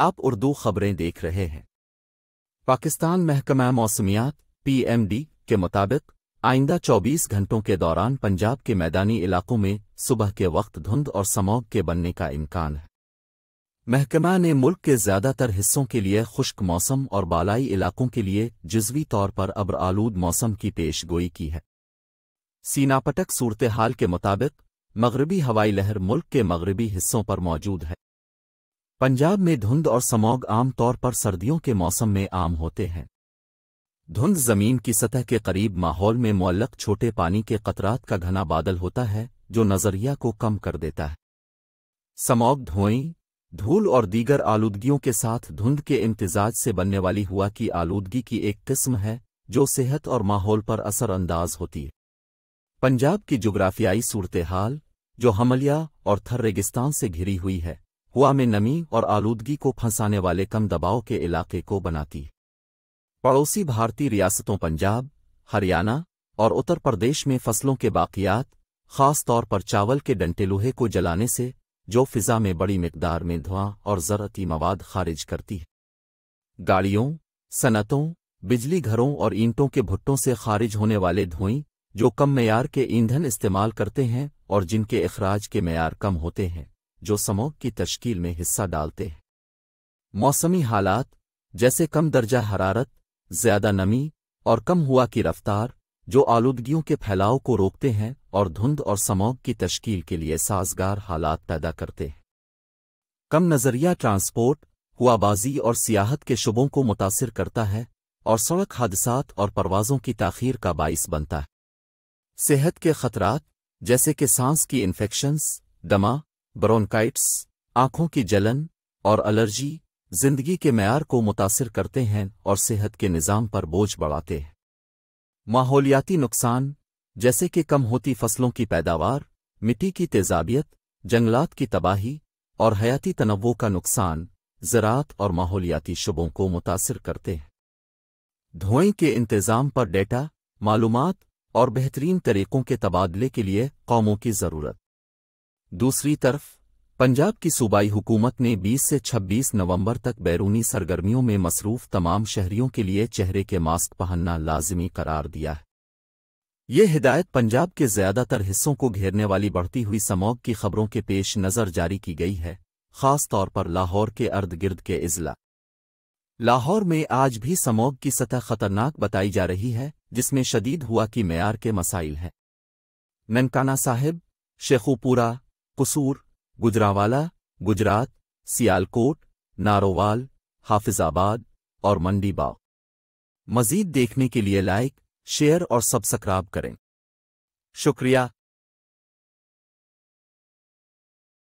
आप उर्दू खबरें देख रहे हैं पाकिस्तान महकमा मौसमियात पीएमडी के मुताबिक आइंदा 24 घंटों के दौरान पंजाब के मैदानी इलाकों में सुबह के वक्त धुंध और समोग के बनने का इम्कान है महकमा ने मुल्क के ज्यादातर हिस्सों के लिए खुश्क मौसम और बालाई इलाकों के लिए जजवी तौर पर अब्र आलूद मौसम की पेश गोई की है सीनापटक सूरतहाल के मुताबिक मगरबी हवाई लहर मुल्क के मगरबी हिस्सों पर मौजूद है पंजाब में धुंध और समोग आमतौर पर सर्दियों के मौसम में आम होते हैं धुंध जमीन की सतह के करीब माहौल में मुअल्लक छोटे पानी के कतरात का घना बादल होता है जो नजरिया को कम कर देता है समोग धोई धूल और दीगर आलूदगियों के साथ धुंध के इम्तजाज से बनने वाली हुआ की आलूदगी की एक किस्म है जो सेहत और माहौल पर असरअंदाज होती है पंजाब की जुग्राफियाई सूरतहाल जो हमलिया और थर रेगिस्तान से घिरी हुई है हुआ में नमी और आलूदगी को फंसाने वाले कम दबाव के इलाके को बनाती पड़ोसी भारतीय रियासतों पंजाब हरियाणा और उत्तर प्रदेश में फसलों के बाकियात खास तौर पर चावल के डंटे लोहे को जलाने से जो फिजा में बड़ी मकदार में धुआं और जरअती मवाद खारिज करती है गाड़ियों सनतों बिजली घरों और ईंटों के भुट्टों से खारिज होने वाले धुएं जो कम मैार के ईंधन इस्तेमाल करते हैं और जिनके अखराज के मैार कम होते हैं जो समोह की तश्कील में हिस्सा डालते हैं मौसमी हालात जैसे कम दर्जा हरारत ज्यादा नमी और कम हुआ की रफ्तार जो आलूदगियों के फैलाव को रोकते हैं और धुंध और समोह की तश्कील के लिए साजगार हालात पैदा करते हैं कम नज़रिया ट्रांसपोर्ट हुआबाजी और सियाहत के शुबों को मुतासर करता है और सड़क हादसा और परवाज़ों की तखीर का बाइस बनता है सेहत के खतरात जैसे कि सांस की इन्फेक्शंस दमा ब्रोंकाइट्स आंखों की जलन और एलर्जी जिंदगी के मैार को मुतासर करते हैं और सेहत के निज़ाम पर बोझ बढ़ाते हैं माहौलियाती नुकसान जैसे कि कम होती फसलों की पैदावार मिट्टी की तेजाबियत जंगलात की तबाही और हयाती तनवो का नुकसान ज़रात और माहौलियाती शुबों को मुतासर करते हैं धुएं के इंतज़ाम पर डेटा मालूमात और बेहतरीन तरीक़ों के तबादले के लिए कौमों की ज़रूरत दूसरी तरफ पंजाब की सूबाई हुकूमत ने 20 से 26 नवंबर तक बैरूनी सरगर्मियों में मसरूफ तमाम शहरियों के लिए चेहरे के मास्क पहनना लाजमी करार दिया है ये हिदायत पंजाब के ज्यादातर हिस्सों को घेरने वाली बढ़ती हुई समौग की खबरों के पेश नज़र जारी की गई है खास तौर पर लाहौर के अर्द गिर्द के अजला लाहौर में आज भी समोग की सतह खतरनाक बताई जा रही है जिसमें शदीद हुआ की मैार के मसाइल हैं ननकाना साहिब शेखूपुरा कसूर गुजरावाला गुजरात सियालकोट नारोवाल हाफिजाबाद और मंडी बाव मजीद देखने के लिए लाइक शेयर और सब्सक्राइब करें शुक्रिया